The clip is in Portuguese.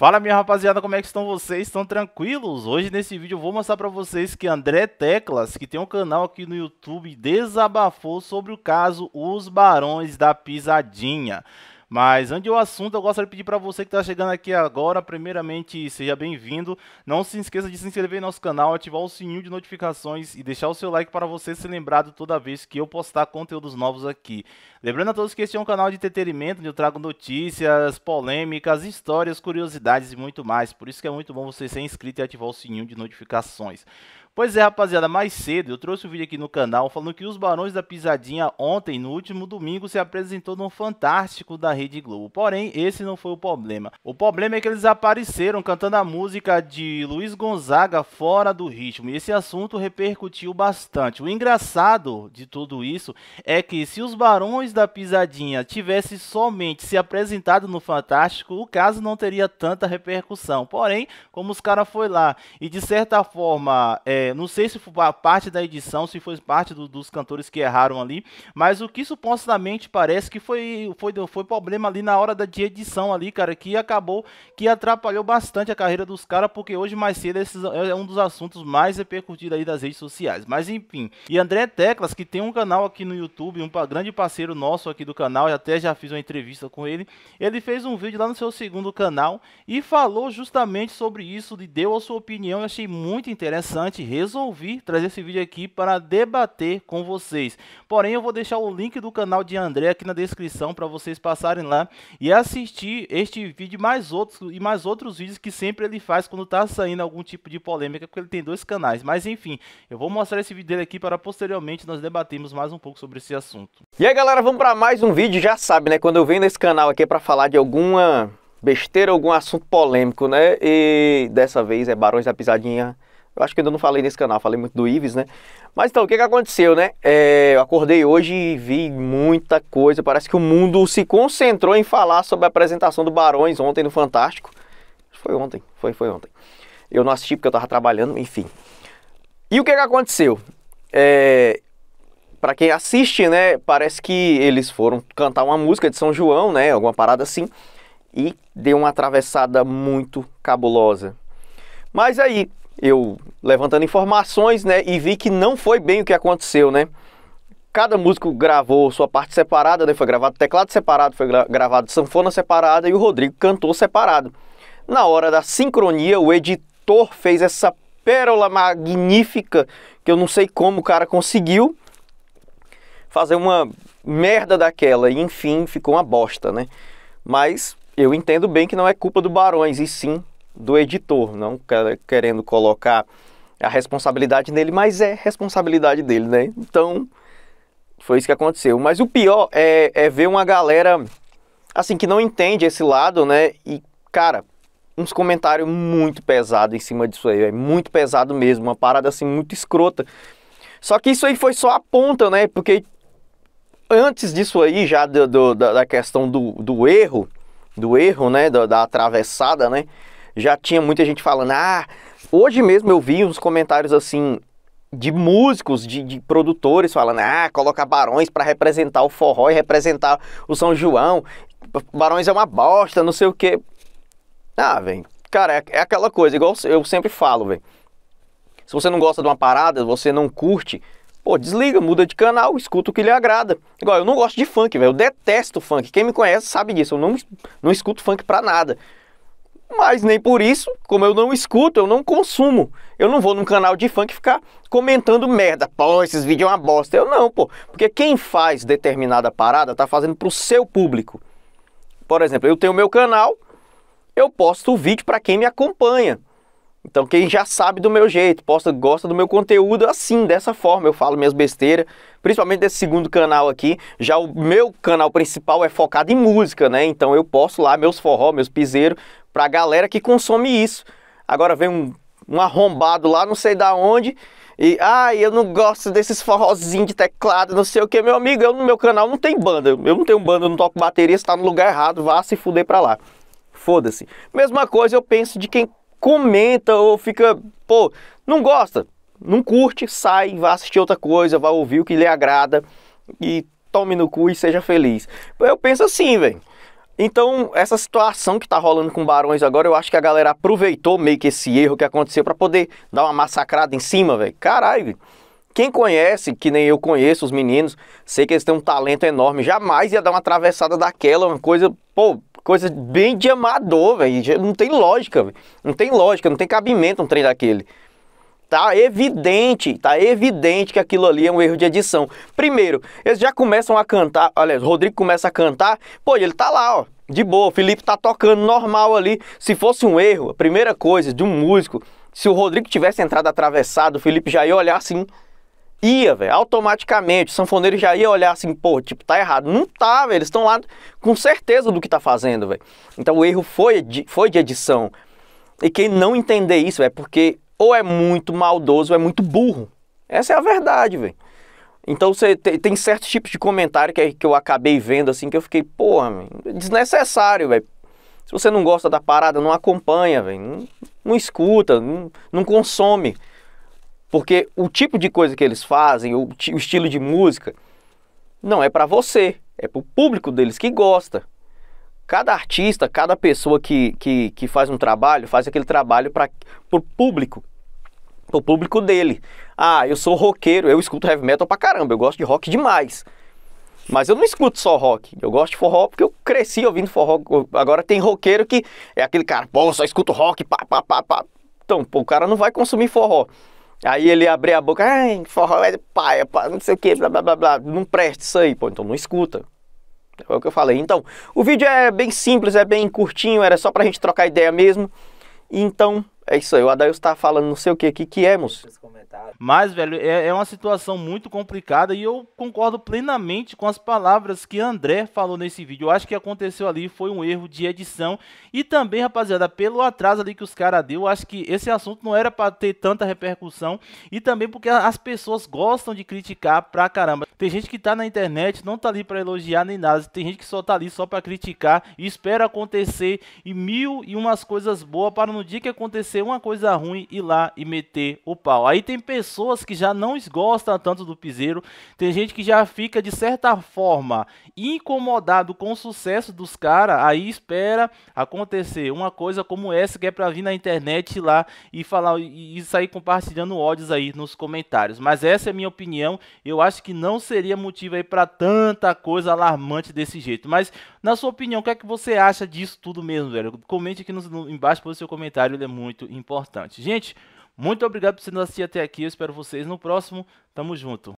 Fala minha rapaziada, como é que estão vocês? Estão tranquilos? Hoje nesse vídeo eu vou mostrar pra vocês que André Teclas, que tem um canal aqui no YouTube, desabafou sobre o caso Os Barões da Pisadinha. Mas antes do assunto, eu gostaria de pedir para você que está chegando aqui agora, primeiramente, seja bem-vindo. Não se esqueça de se inscrever em nosso canal, ativar o sininho de notificações e deixar o seu like para você ser lembrado toda vez que eu postar conteúdos novos aqui. Lembrando a todos que este é um canal de entretenimento, onde eu trago notícias, polêmicas, histórias, curiosidades e muito mais. Por isso que é muito bom você ser inscrito e ativar o sininho de notificações. Pois é, rapaziada, mais cedo eu trouxe um vídeo aqui no canal falando que os Barões da Pisadinha ontem, no último domingo, se apresentou no Fantástico da Rede Globo. Porém, esse não foi o problema. O problema é que eles apareceram cantando a música de Luiz Gonzaga fora do ritmo. E esse assunto repercutiu bastante. O engraçado de tudo isso é que se os Barões da Pisadinha tivessem somente se apresentado no Fantástico, o caso não teria tanta repercussão. Porém, como os caras foi lá e de certa forma... É, é, não sei se foi parte da edição, se foi parte do, dos cantores que erraram ali, mas o que supostamente parece que foi, foi, foi problema ali na hora da, de edição ali, cara, que acabou, que atrapalhou bastante a carreira dos caras, porque hoje mais cedo esses, é, é um dos assuntos mais repercutidos aí das redes sociais. Mas enfim, e André Teclas, que tem um canal aqui no YouTube, um grande parceiro nosso aqui do canal, eu até já fiz uma entrevista com ele, ele fez um vídeo lá no seu segundo canal e falou justamente sobre isso, e deu a sua opinião, eu achei muito interessante, resolvi trazer esse vídeo aqui para debater com vocês. Porém, eu vou deixar o link do canal de André aqui na descrição para vocês passarem lá e assistir este vídeo e mais outros e mais outros vídeos que sempre ele faz quando está saindo algum tipo de polêmica, porque ele tem dois canais. Mas enfim, eu vou mostrar esse vídeo dele aqui para posteriormente nós debatermos mais um pouco sobre esse assunto. E aí, galera, vamos para mais um vídeo, já sabe, né? Quando eu venho nesse canal aqui é para falar de alguma besteira, algum assunto polêmico, né? E dessa vez é Barões da Pisadinha eu acho que ainda não falei nesse canal, falei muito do Ives, né? Mas então, o que, que aconteceu, né? É, eu acordei hoje e vi muita coisa. Parece que o mundo se concentrou em falar sobre a apresentação do Barões ontem no Fantástico. Foi ontem, foi, foi ontem. Eu não assisti porque eu tava trabalhando, enfim. E o que, que aconteceu? É, para quem assiste, né, parece que eles foram cantar uma música de São João, né, alguma parada assim, e deu uma atravessada muito cabulosa. Mas aí, eu levantando informações, né, e vi que não foi bem o que aconteceu, né? Cada músico gravou sua parte separada, né? Foi gravado teclado separado, foi gravado sanfona separada e o Rodrigo cantou separado. Na hora da sincronia, o editor fez essa pérola magnífica que eu não sei como o cara conseguiu fazer uma merda daquela e enfim, ficou uma bosta, né? Mas eu entendo bem que não é culpa do Barões e sim do editor, não querendo colocar a responsabilidade nele, mas é responsabilidade dele, né? Então, foi isso que aconteceu. Mas o pior é, é ver uma galera, assim, que não entende esse lado, né? E, cara, uns comentários muito pesado em cima disso aí, é muito pesado mesmo, uma parada assim muito escrota. Só que isso aí foi só a ponta, né? Porque antes disso aí, já do, do da, questão do, do erro, do erro, né? da atravessada, né? já tinha muita gente falando, ah, hoje mesmo eu vi uns comentários assim de músicos, de, de produtores falando, ah, colocar Barões para representar o forró e representar o São João, Barões é uma bosta, não sei o quê. Ah, velho, cara, é, é aquela coisa, igual eu sempre falo, velho. Se você não gosta de uma parada, você não curte, Pô, desliga, muda de canal, escuta o que lhe agrada. Igual, eu não gosto de funk, velho. Eu detesto funk. Quem me conhece sabe disso. Eu não, não escuto funk pra nada. Mas nem por isso, como eu não escuto, eu não consumo. Eu não vou num canal de funk ficar comentando merda. Pô, esses vídeos é uma bosta. Eu não, pô. Porque quem faz determinada parada tá fazendo pro seu público. Por exemplo, eu tenho meu canal, eu posto o vídeo para quem me acompanha. Então quem já sabe do meu jeito, posta, gosta do meu conteúdo assim, dessa forma, eu falo minhas besteiras, principalmente desse segundo canal aqui. Já o meu canal principal é focado em música, né? Então eu posto lá meus forró, meus piseiros, para a galera que consome isso. Agora vem um, um arrombado lá, não sei da onde, e ai, ah, eu não gosto desses forrozinhos de teclado, não sei o que, meu amigo. Eu no meu canal não tem banda. Eu não tenho banda, eu não toco bateria, está no lugar errado, vá se fuder para lá. Foda-se. Mesma coisa eu penso de quem comenta ou fica, pô, não gosta, não curte, sai, vá assistir outra coisa, vá ouvir o que lhe agrada e tome no cu e seja feliz. Eu penso assim, velho. Então, essa situação que tá rolando com Barões agora, eu acho que a galera aproveitou meio que esse erro que aconteceu para poder dar uma massacrada em cima, velho. Caralho, quem conhece, que nem eu conheço os meninos, sei que eles têm um talento enorme, jamais ia dar uma atravessada daquela, uma coisa, pô, coisa bem de amador, velho. Não tem lógica, velho. Não tem lógica, não tem cabimento um trem daquele. Tá evidente, tá evidente que aquilo ali é um erro de edição. Primeiro, eles já começam a cantar, olha, Rodrigo começa a cantar, pô, ele tá lá, ó, de boa, o Felipe tá tocando normal ali. Se fosse um erro, a primeira coisa de um músico, se o Rodrigo tivesse entrado atravessado, o Felipe já ia olhar assim. Ia, velho, automaticamente. O sanfoneiro já ia olhar assim, pô, tipo, tá errado. Não tá, velho, eles estão lá com certeza do que tá fazendo, velho. Então o erro foi de, foi de edição. E quem não entender isso é porque ou é muito maldoso, ou é muito burro. Essa é a verdade, velho. Então você tem, tem, certos tipos de comentário que, é, que eu acabei vendo assim que eu fiquei, porra, véio, desnecessário, velho. Se você não gosta da parada, não acompanha, velho. Não, não, escuta, não, não, consome. Porque o tipo de coisa que eles fazem, o, o estilo de música, não é para você, é pro público deles que gosta. Cada artista, cada pessoa que, que, que faz um trabalho, faz aquele trabalho para o público, para o público dele. Ah, eu sou roqueiro, eu escuto heavy metal pra caramba, eu gosto de rock demais. Mas eu não escuto só rock. Eu gosto de forró porque eu cresci ouvindo forró. Agora tem roqueiro que é aquele cara, pô, só escuto rock, pá, pá, pá, pá. Então, pô, o cara não vai consumir forró. Aí ele abre a boca, ai, forró é de paia, pá, não sei o que, blá, blá, blá, blá. Não presta isso aí, pô, então não escuta. É o que eu falei. Então, o vídeo é bem simples, é bem curtinho, era só para a gente trocar ideia mesmo. Então, é isso aí, o Adail está falando não sei o que aqui, que é, moço. Mas, velho, é, é, uma situação muito complicada e eu concordo plenamente com as palavras que André falou nesse vídeo. Eu acho que aconteceu ali foi um erro de edição e também, rapaziada, pelo atraso ali que os caras deu, eu acho que esse assunto não era para ter tanta repercussão e também porque as pessoas gostam de criticar pra caramba. Tem gente que tá na internet, não tá ali para elogiar nem nada, tem gente que só tá ali só para criticar e espera acontecer e mil e umas coisas boas para no dia que acontecer acontecer uma coisa ruim, ir lá e meter o pau. Aí tem pessoas que já não gostam tanto do Piseiro, tem gente que já fica de certa forma incomodado com o sucesso dos caras, aí espera acontecer uma coisa como essa que é para vir na internet lá e falar e sair compartilhando ódios aí nos comentários. Mas essa é a minha opinião, eu acho que não seria motivo aí para tanta coisa alarmante desse jeito. Mas na sua opinião, o que é que você acha disso tudo mesmo, velho? Comente aqui embaixo no, embaixo seu comentário, ele é muito importante. Gente, muito obrigado por você nos assistir até aqui. Eu espero vocês no próximo. Tamo junto.